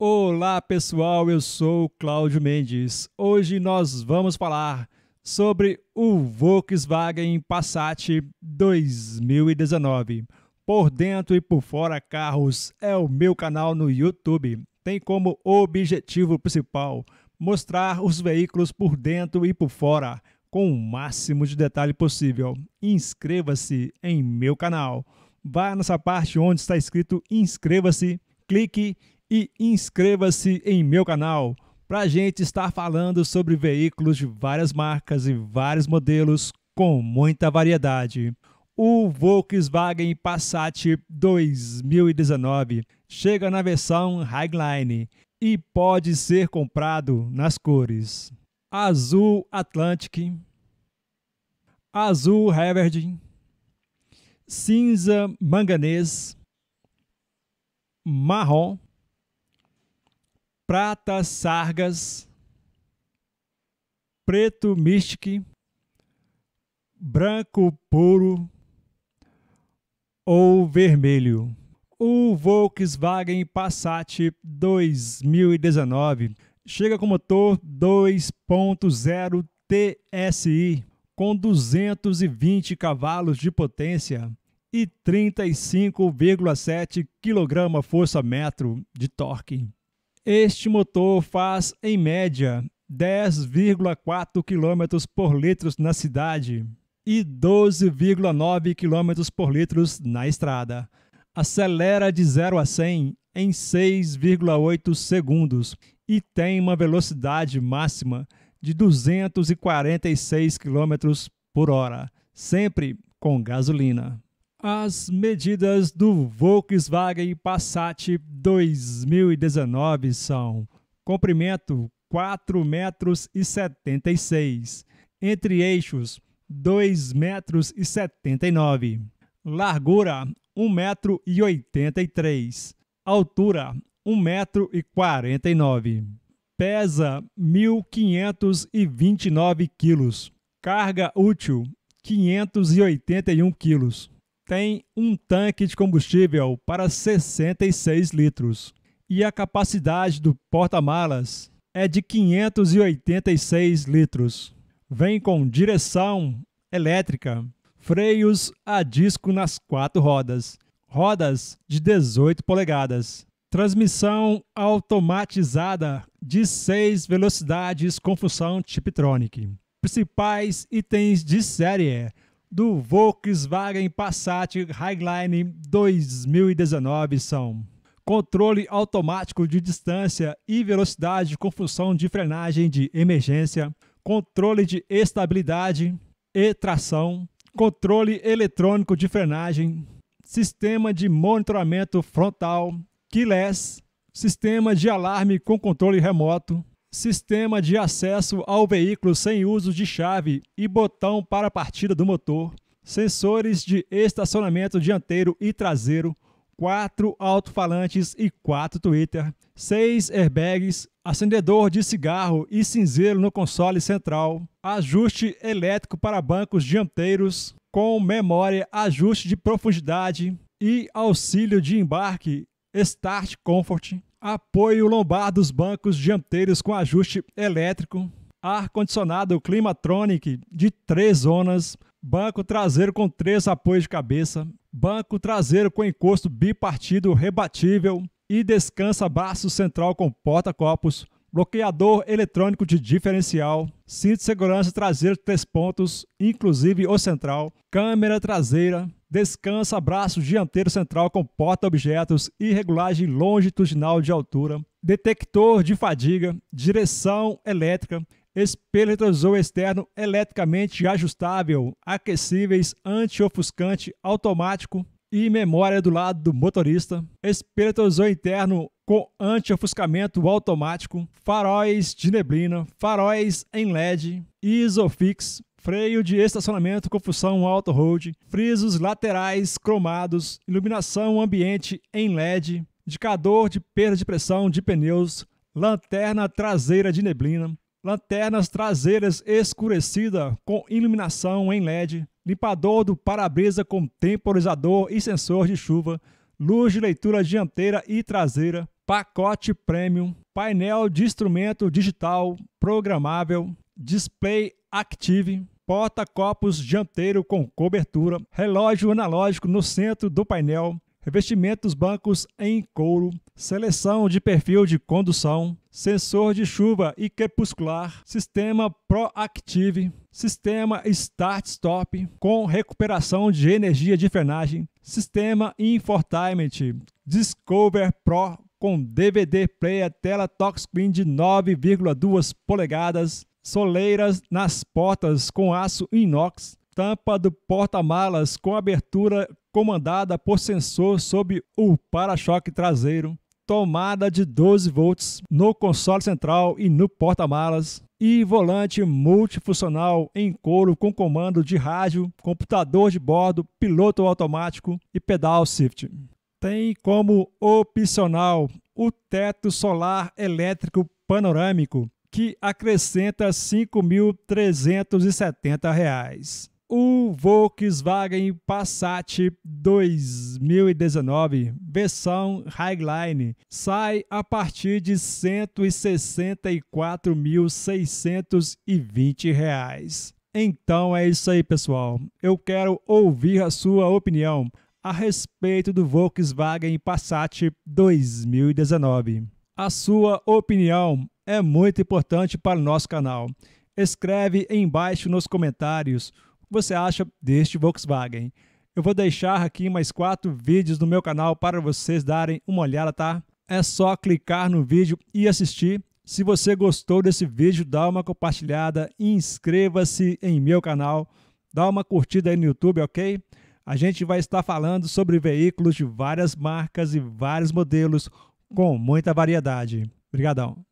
Olá pessoal, eu sou Cláudio Mendes. Hoje nós vamos falar sobre o Volkswagen Passat 2019. Por dentro e por fora carros é o meu canal no YouTube. Tem como objetivo principal mostrar os veículos por dentro e por fora com o máximo de detalhe possível. Inscreva-se em meu canal. Vá nessa parte onde está escrito inscreva-se, clique e inscreva-se em meu canal para a gente estar falando sobre veículos de várias marcas e vários modelos com muita variedade. O Volkswagen Passat 2019 chega na versão Highline e pode ser comprado nas cores azul Atlantic, azul Reverde, cinza manganês, marrom, prata sargas, preto mystic, branco puro ou vermelho. O Volkswagen Passat 2019 chega com motor 2.0 TSI com 220 cavalos de potência e 35,7 kgf.m de torque. Este motor faz, em média, 10,4 km por litro na cidade e 12,9 km por litro na estrada. Acelera de 0 a 100 em 6,8 segundos e tem uma velocidade máxima de 246 km por hora, sempre com gasolina. As medidas do Volkswagen Passat 2019 são comprimento 4 metros e 76, entre eixos 2 metros e 79, largura 1 metro e 83, altura 1 metro e 49, pesa 1.529 quilos, carga útil 581 quilos tem um tanque de combustível para 66 litros e a capacidade do porta-malas é de 586 litros. Vem com direção elétrica, freios a disco nas quatro rodas, rodas de 18 polegadas, transmissão automatizada de seis velocidades com função Tiptronic. Principais itens de série é do Volkswagen Passat Highline 2019 são controle automático de distância e velocidade com função de frenagem de emergência, controle de estabilidade e tração, controle eletrônico de frenagem, sistema de monitoramento frontal, keyless, sistema de alarme com controle remoto, sistema de acesso ao veículo sem uso de chave e botão para partida do motor, sensores de estacionamento dianteiro e traseiro, quatro alto-falantes e quatro Twitter, seis airbags, acendedor de cigarro e cinzeiro no console central, ajuste elétrico para bancos dianteiros com memória, ajuste de profundidade e auxílio de embarque Start Comfort, Apoio lombar dos bancos dianteiros com ajuste elétrico, ar-condicionado Climatronic de três zonas, banco traseiro com três apoios de cabeça, banco traseiro com encosto bipartido rebatível e descansa braço central com porta-copos, bloqueador eletrônico de diferencial, cinto de segurança traseiro três pontos, inclusive o central, câmera traseira, descansa braço dianteiro central com porta-objetos, e regulagem longitudinal de altura, detector de fadiga, direção elétrica, espelho retrovisor externo eletricamente ajustável, aquecíveis, anti-ofuscante, automático e memória do lado do motorista, espelho retrovisor interno com anti-ofuscamento automático, faróis de neblina, faróis em LED, isofix, freio de estacionamento com função auto-hold, frisos laterais cromados, iluminação ambiente em LED, indicador de perda de pressão de pneus, lanterna traseira de neblina, lanternas traseiras escurecida com iluminação em LED, limpador do para-brisa com temporizador e sensor de chuva, luz de leitura dianteira e traseira, pacote premium, painel de instrumento digital programável, display Active, porta-copos dianteiro com cobertura, relógio analógico no centro do painel, revestimentos bancos em couro, seleção de perfil de condução, sensor de chuva e crepuscular, sistema Proactive, sistema Start-Stop com recuperação de energia de frenagem, sistema Infotainment, Discover Pro com DVD player tela touchscreen de 9,2 polegadas, soleiras nas portas com aço inox, tampa do porta-malas com abertura comandada por sensor sob o para-choque traseiro, tomada de 12 volts no console central e no porta-malas, e volante multifuncional em couro com comando de rádio, computador de bordo, piloto automático e pedal shift. Tem como opcional o teto solar elétrico panorâmico que acrescenta R$ 5.370. O Volkswagen Passat 2019, versão Highline, sai a partir de R$ 164.620. Então é isso aí, pessoal. Eu quero ouvir a sua opinião a respeito do Volkswagen Passat 2019. A sua opinião é muito importante para o nosso canal. Escreve embaixo nos comentários o que você acha deste Volkswagen. Eu vou deixar aqui mais quatro vídeos no meu canal para vocês darem uma olhada, tá? É só clicar no vídeo e assistir. Se você gostou desse vídeo, dá uma compartilhada, inscreva-se em meu canal, dá uma curtida aí no YouTube, ok? A gente vai estar falando sobre veículos de várias marcas e vários modelos com muita variedade. Obrigadão!